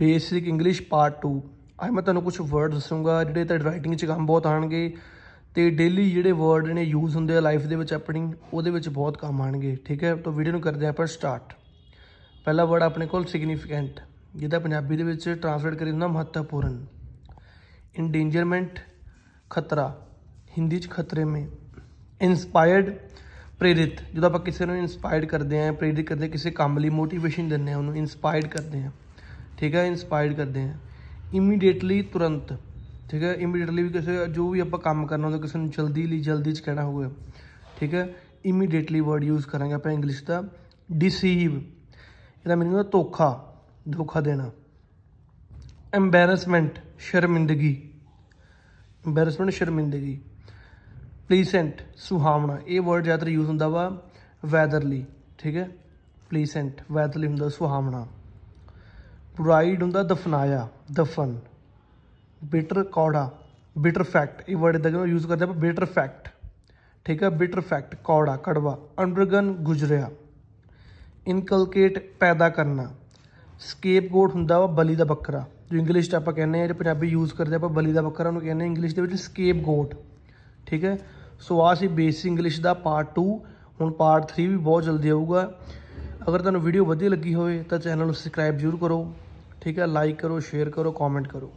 basic English part 2 ਅੱਜ ਮੈਂ ਤੁਹਾਨੂੰ ਕੁਝ ਵਰਡ ਦੱਸੂੰਗਾ ਜਿਹੜੇ ਤੁਹਾਡੀ ਰਾਈਟਿੰਗ 'ਚ ਕੰਮ ਬਹੁਤ ਆਣਗੇ ਤੇ ਡੇਲੀ ਜਿਹੜੇ ਵਰਡ ਨੇ ਯੂਜ਼ ਹੁੰਦੇ ਆ ਲਾਈਫ ਦੇ ਵਿੱਚ ਆਪਣੀ ਉਹਦੇ ਵਿੱਚ ਬਹੁਤ ਕੰਮ ਆਣਗੇ ਠੀਕ ਹੈ ਤਾਂ ਵੀਡੀਓ ਨੂੰ ਕਰਦੇ ਆਪਾਂ ਸਟਾਰਟ ਪਹਿਲਾ ਵਰਡ ਆਪਣੇ ਕੋਲ ਸਿਗਨੀਫੀਕੈਂਟ ਜਿਹਦਾ ਪੰਜਾਬੀ ਦੇ ਵਿੱਚ ਟ੍ਰਾਂਸਲੇਟ ਕਰੀ ਹੁੰਦਾ ਮਹੱਤਵਪੂਰਨ ਇਨਡੇਂਜਰਮੈਂਟ ਖਤਰਾ ਹਿੰਦੀ 'ਚ ਖਤਰੇ ਮੇ ਇਨਸਪਾਇਰਡ ਪ੍ਰੇਰਿਤ ਜਦੋਂ ਆਪਾਂ ਕਿਸੇ ਨੂੰ ਇਨਸਪਾਇਰਡ ਕਰਦੇ ਆਂ ਪ੍ਰੇਰਿਤ ਕਰਦੇ ਕਿਸੇ ਕੰਮ ਲਈ ਮੋਟੀਵੇਸ਼ਨ ਦਿੰਦੇ ਆ ਉਹਨੂੰ ਇਨਸਪਾਇਰਡ ਕਰਦੇ ਆਂ ਠੀਕ ਹੈ ਇਨਸਪਾਇਰਡ ਕਰਦੇ ਆ ਇਮੀਡੀਏਟਲੀ ਤੁਰੰਤ ਠੀਕ ਹੈ ਇਮੀਡੀਏਟਲੀ ਵੀ ਕਿਸੇ ਜੋ ਵੀ ਆਪਾਂ ਕੰਮ ਕਰਨਾ ਹੁੰਦਾ ਕਿਸੇ ਨੂੰ ਜਲਦੀ ਲਈ ਜਲਦੀ ਚ ਕਹਿਣਾ ਹੋਵੇ ਠੀਕ ਹੈ ਇਮੀਡੀਏਟਲੀ ਵਰਡ ਯੂਜ਼ ਕਰਾਂਗੇ ਆਪਾਂ ਇੰਗਲਿਸ਼ ਦਾ ਡਿਸੀਵ ਇਹਦਾ ਮੀਨਿੰਗ ਹੁੰਦਾ ਧੋਖਾ ਧੋਖਾ ਦੇਣਾ ਐਮਬੈਰਸਮੈਂਟ ਸ਼ਰਮਿੰਦਗੀ ਐਮਬੈਰਸਮੈਂਟ ਸ਼ਰਮਿੰਦਗੀ ਪਲੀਸੈਂਟ ਸੁਹਾਵਣਾ ਇਹ ਵਰਡ ਜ਼ਿਆਦਾਤਰ ਯੂਜ਼ ਹੁੰਦਾ ਵਾ ਵੈਦਰਲੀ ਠੀਕ ਹੈ ਪਲੀਸੈਂਟ ਵੈਦਰਲੀ ਹੁੰਦਾ ਸੁਹਾਵਣਾ ਪੁਰਾਈਡ ਹੁੰਦਾ ਦਫਨਾਇਆ ਦਫਨ ਬਿਟਰ ਕੌੜਾ ਬਿਟਰ ਫੈਕਟ ਇਹ ਵਰਡ ਦਾ ਯੂਜ਼ ਕਰਦੇ ਆਪਾਂ ਬਿਟਰ ਫੈਕਟ ठीक है बिटर फैक्ट कौड़ा कड़वा अंडरगन गुजरिया ਇਨਕਲਕੇਟ ਪੈਦਾ ਕਰਨਾ ਸਕੇਪਗੋਟ ਹੁੰਦਾ ਵਾ ਬਲੀ ਦਾ ਬੱਕਰਾ ਜੋ ਇੰਗਲਿਸ਼ ਚ ਆਪਾਂ ਕਹਿੰਦੇ ਆ ਜਿਹੜੇ ਪੰਜਾਬੀ ਯੂਜ਼ ਕਰਦੇ ਆਪਾਂ ਬਲੀ ਦਾ ਬੱਕਰਾ ਨੂੰ ਕਹਿੰਦੇ ਇੰਗਲਿਸ਼ ਦੇ ਵਿੱਚ ਸਕੇਪਗੋਟ ਠੀਕ ਹੈ ਸੋ ਆ ਸੀ ਬੇਸਿਕ ਇੰਗਲਿਸ਼ ਦਾ ਪਾਰਟ 2 ਹੁਣ ਪਾਰਟ 3 ਵੀ ਬਹੁਤ ਜਲਦੀ ਆਊਗਾ ਅਗਰ ਤੁਹਾਨੂੰ ਵੀਡੀਓ ਵਧੀਆ ਲੱਗੀ ਹੋਵੇ ਤਾਂ ਚੈਨਲ ਨੂੰ ਸਬਸਕ੍ਰਾਈਬ ਜ਼ਰੂਰ ਕਰੋ ਠੀਕ ਹੈ ਲਾਈਕ ਕਰੋ ਸ਼ੇਅਰ ਕਰੋ ਕਮੈਂਟ ਕਰੋ